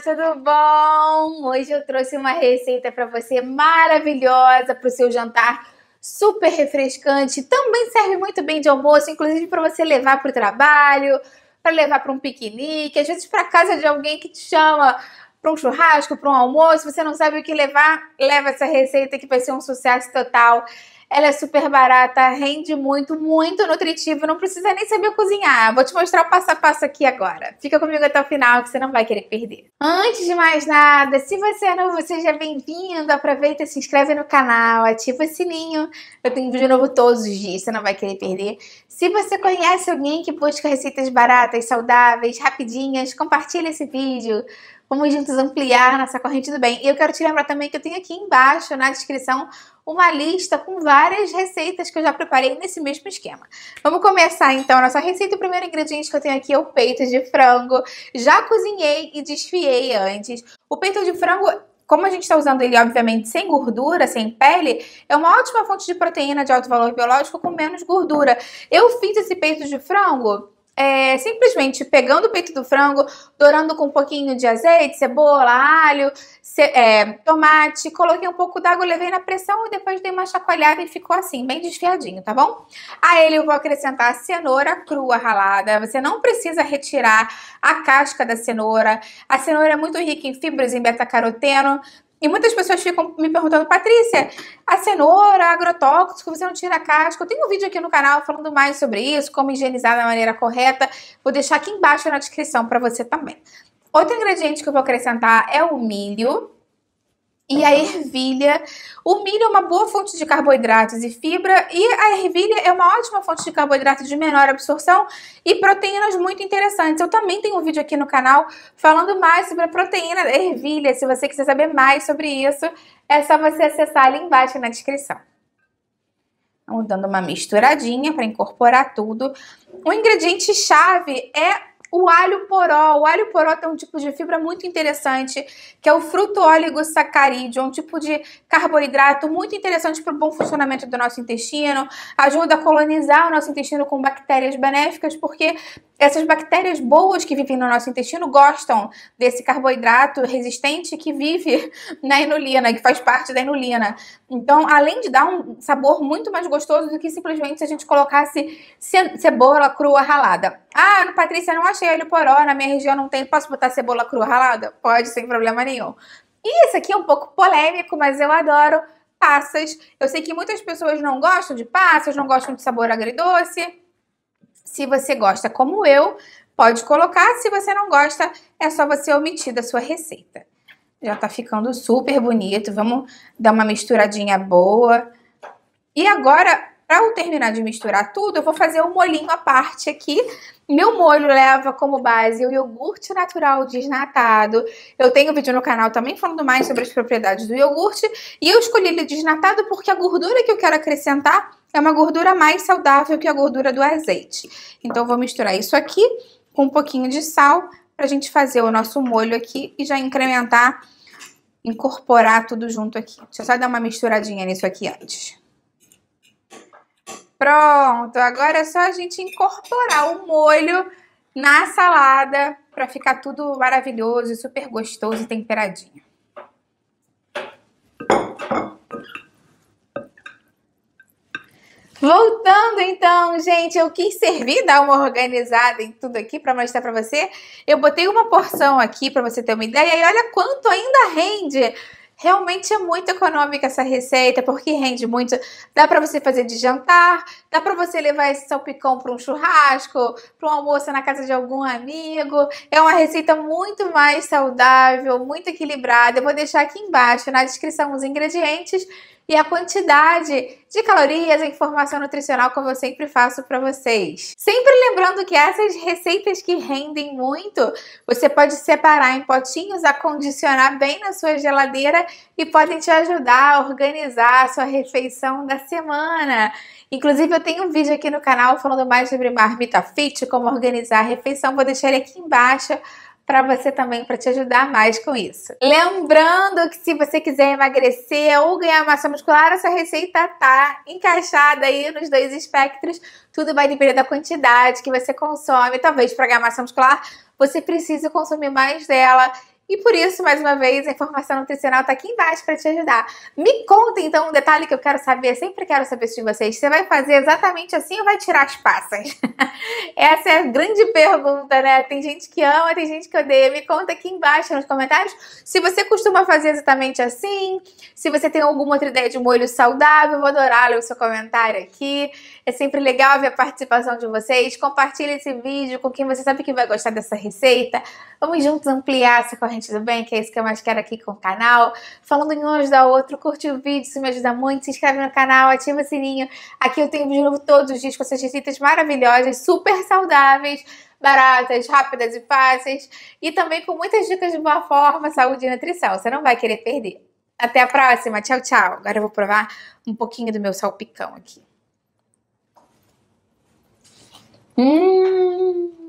tudo bom? Hoje eu trouxe uma receita para você maravilhosa para o seu jantar, super refrescante. Também serve muito bem de almoço, inclusive para você levar para o trabalho, para levar para um piquenique, às vezes para casa de alguém que te chama para um churrasco, para um almoço. Você não sabe o que levar? Leva essa receita que vai ser um sucesso total. Ela é super barata, rende muito, muito nutritivo, não precisa nem saber cozinhar. Vou te mostrar o passo a passo aqui agora. Fica comigo até o final que você não vai querer perder. Antes de mais nada, se você é novo, seja bem-vindo. Aproveita, se inscreve no canal, ativa o sininho. Eu tenho vídeo novo todos os dias, você não vai querer perder. Se você conhece alguém que busca receitas baratas, saudáveis, rapidinhas, compartilha esse vídeo. Vamos juntos ampliar nossa corrente do bem. E eu quero te lembrar também que eu tenho aqui embaixo na descrição uma lista com várias receitas que eu já preparei nesse mesmo esquema. Vamos começar então a nossa receita. O primeiro ingrediente que eu tenho aqui é o peito de frango. Já cozinhei e desfiei antes. O peito de frango como a gente está usando ele, obviamente, sem gordura, sem pele, é uma ótima fonte de proteína de alto valor biológico com menos gordura. Eu fiz esse peito de frango é, simplesmente pegando o peito do frango, dourando com um pouquinho de azeite, cebola, alho, ce é, tomate, coloquei um pouco d'água, levei na pressão e depois dei uma chacoalhada e ficou assim, bem desfiadinho, tá bom? A ele eu vou acrescentar cenoura crua ralada, você não precisa retirar a casca da cenoura, a cenoura é muito rica em fibras, em beta-caroteno, e muitas pessoas ficam me perguntando, Patrícia, a cenoura, agrotóxico, você não tira a casca? Eu tenho um vídeo aqui no canal falando mais sobre isso, como higienizar da maneira correta. Vou deixar aqui embaixo na descrição para você também. Outro ingrediente que eu vou acrescentar é o milho e a ervilha. O milho é uma boa fonte de carboidratos e fibra, e a ervilha é uma ótima fonte de carboidratos de menor absorção e proteínas muito interessantes. Eu também tenho um vídeo aqui no canal falando mais sobre a proteína da ervilha. Se você quiser saber mais sobre isso, é só você acessar ali embaixo na descrição. Vamos dando uma misturadinha para incorporar tudo. O ingrediente chave é o alho poró. O alho poró tem um tipo de fibra muito interessante, que é o frutooligosacarídeo, é um tipo de carboidrato muito interessante para o bom funcionamento do nosso intestino, ajuda a colonizar o nosso intestino com bactérias benéficas, porque essas bactérias boas que vivem no nosso intestino gostam desse carboidrato resistente que vive na inulina, que faz parte da inulina. Então, além de dar um sabor muito mais gostoso do que simplesmente se a gente colocasse cebola crua ralada. Ah, Patrícia, não acho achei alho poró, na minha região não tem. Posso botar cebola crua ralada? Pode, sem problema nenhum. E esse aqui é um pouco polêmico, mas eu adoro passas. Eu sei que muitas pessoas não gostam de passas, não gostam de sabor agridoce. Se você gosta como eu, pode colocar. Se você não gosta, é só você omitir da sua receita. Já tá ficando super bonito. Vamos dar uma misturadinha boa. E agora para eu terminar de misturar tudo, eu vou fazer um molhinho à parte aqui. Meu molho leva como base o iogurte natural desnatado. Eu tenho vídeo no canal também falando mais sobre as propriedades do iogurte. E eu escolhi ele desnatado porque a gordura que eu quero acrescentar é uma gordura mais saudável que a gordura do azeite. Então, eu vou misturar isso aqui com um pouquinho de sal para a gente fazer o nosso molho aqui e já incrementar, incorporar tudo junto aqui. Deixa eu só dar uma misturadinha nisso aqui antes. Pronto, agora é só a gente incorporar o molho na salada para ficar tudo maravilhoso, super gostoso e temperadinho. Voltando então, gente, eu quis servir, dar uma organizada em tudo aqui para mostrar para você. Eu botei uma porção aqui para você ter uma ideia e olha quanto ainda rende. Realmente é muito econômica essa receita, porque rende muito. Dá para você fazer de jantar, dá para você levar esse salpicão para um churrasco, para um almoço na casa de algum amigo. É uma receita muito mais saudável, muito equilibrada. Eu vou deixar aqui embaixo na descrição os ingredientes e a quantidade de calorias, informação nutricional, como eu sempre faço para vocês. Sempre lembrando que essas receitas que rendem muito, você pode separar em potinhos, acondicionar bem na sua geladeira e podem te ajudar a organizar a sua refeição da semana. Inclusive, eu tenho um vídeo aqui no canal falando mais sobre marmita fit, como organizar a refeição, vou deixar ele aqui embaixo para você também, para te ajudar mais com isso. Lembrando que se você quiser emagrecer ou ganhar massa muscular, essa receita tá encaixada aí nos dois espectros. Tudo vai depender da quantidade que você consome. Talvez para ganhar massa muscular, você precise consumir mais dela e por isso, mais uma vez, a informação nutricional está aqui embaixo para te ajudar. Me conta então um detalhe que eu quero saber, sempre quero saber isso de vocês. Você vai fazer exatamente assim ou vai tirar as passas? Essa é a grande pergunta, né? Tem gente que ama, tem gente que odeia. Me conta aqui embaixo nos comentários se você costuma fazer exatamente assim, se você tem alguma outra ideia de molho saudável, vou adorar ler o seu comentário aqui. É sempre legal ver a participação de vocês. Compartilhe esse vídeo com quem você sabe que vai gostar dessa receita. Vamos juntos ampliar essa corrente do bem, que é isso que eu mais quero aqui com o canal. Falando em um ajudar o outro, curte o vídeo, isso me ajuda muito. Se inscreve no canal, ativa o sininho. Aqui eu tenho vídeo novo todos os dias com essas receitas maravilhosas, super saudáveis baratas, rápidas e fáceis e também com muitas dicas de boa forma, saúde e nutrição. Você não vai querer perder. Até a próxima. Tchau, tchau. Agora eu vou provar um pouquinho do meu salpicão aqui. 嗯。